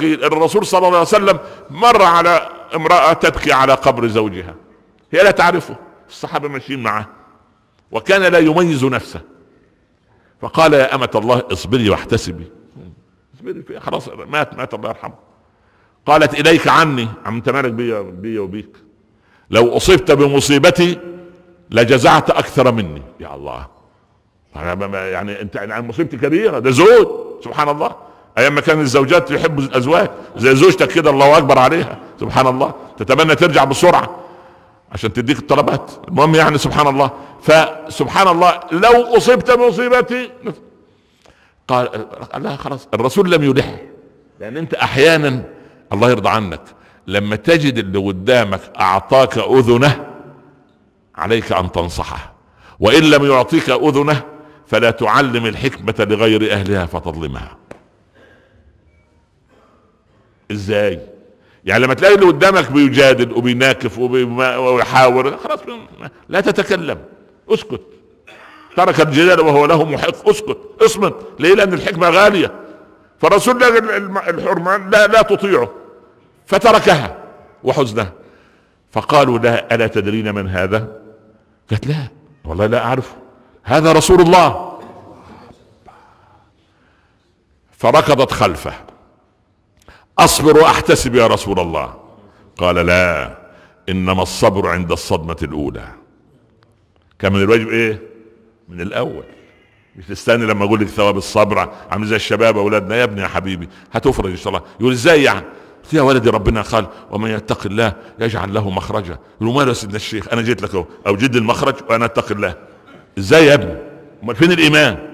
الرسول صلى الله عليه وسلم مر على امرأة تبكي على قبر زوجها هي لا تعرفه الصحابة ماشيين معاه وكان لا يميز نفسه فقال يا أمة الله اصبري واحتسبي اصبري خلاص مات مات الله يرحمه قالت إليك عني عم انت مالك بي, بي وبيك لو أصبت بمصيبتي لجزعت أكثر مني يا الله طيب، يعني انت يعني مصيبتي كبيرة ده زود سبحان الله ايام ما كان الزوجات يحبوا الازواج زي زوجتك كده الله اكبر عليها سبحان الله تتمنى ترجع بسرعه عشان تديك الطلبات المهم يعني سبحان الله فسبحان الله لو اصبت بمصيبتي قال لا خلاص الرسول لم يلح لان انت احيانا الله يرضى عنك لما تجد اللي قدامك اعطاك اذنه عليك ان تنصحه وان لم يعطيك اذنه فلا تعلم الحكمه لغير اهلها فتظلمها ازاي يعني لما تلاقي اللي قدامك بيجادل وبيناكف ويحاور خلاص لا تتكلم اسكت ترك الجدال وهو له محق اسكت اصمت ليه لان الحكمه غاليه فرسول الله الحرمان لا لا تطيعه فتركها وحزنها فقالوا لها الا تدرين من هذا قالت لا والله لا اعرفه هذا رسول الله فركضت خلفه أصبر وأحتسب يا رسول الله قال لا إنما الصبر عند الصدمة الأولى كان من الواجب إيه من الأول مش تستني لما اقول لك ثواب الصبر عامل زي الشباب اولادنا يا ابني يا حبيبي هتفرج ان شاء الله يقول ازاي يعني قلت يا ولدي ربنا قال ومن يتق الله يجعل له مخرجا يقول ماله يا سيدنا الشيخ انا جيت لك او جد المخرج وانا اتقي الله ازاي يا ابني امال فين الايمان